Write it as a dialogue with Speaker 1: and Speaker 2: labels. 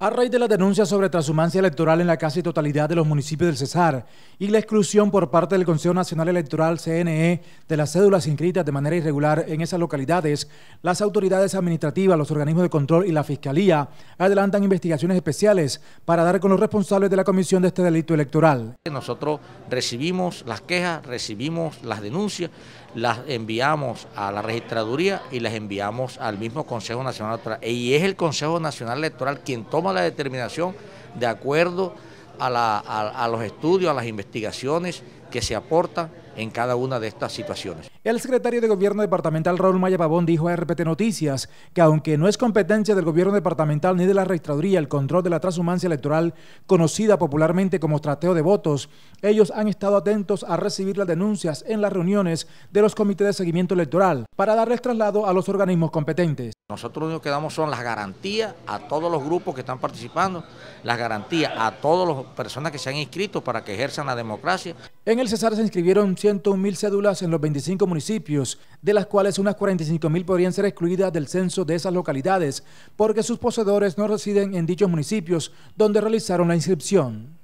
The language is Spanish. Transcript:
Speaker 1: A raíz de la denuncia sobre transhumancia electoral en la casi totalidad de los municipios del Cesar y la exclusión por parte del Consejo Nacional Electoral CNE de las cédulas inscritas de manera irregular en esas localidades, las autoridades administrativas, los organismos de control y la Fiscalía adelantan investigaciones especiales para dar con los responsables de la comisión de este delito electoral.
Speaker 2: Nosotros recibimos las quejas, recibimos las denuncias, las enviamos a la registraduría y las enviamos al mismo Consejo Nacional Electoral. Y es el Consejo Nacional Electoral quien toma la determinación de acuerdo a, la, a los estudios, a las investigaciones que se aporta en cada una de estas situaciones.
Speaker 1: El secretario de Gobierno Departamental Raúl Maya Pavón dijo a RPT Noticias que aunque no es competencia del Gobierno Departamental ni de la Registraduría el control de la transhumancia electoral, conocida popularmente como trateo de votos, ellos han estado atentos a recibir las denuncias en las reuniones de los comités de seguimiento electoral para darles traslado a los organismos competentes.
Speaker 2: Nosotros lo único que damos son las garantías a todos los grupos que están participando, las garantías a todas las personas que se han inscrito para que ejerzan la
Speaker 1: democracia. En en el Cesar se inscribieron 101.000 cédulas en los 25 municipios, de las cuales unas 45.000 podrían ser excluidas del censo de esas localidades, porque sus poseedores no residen en dichos municipios donde realizaron la inscripción.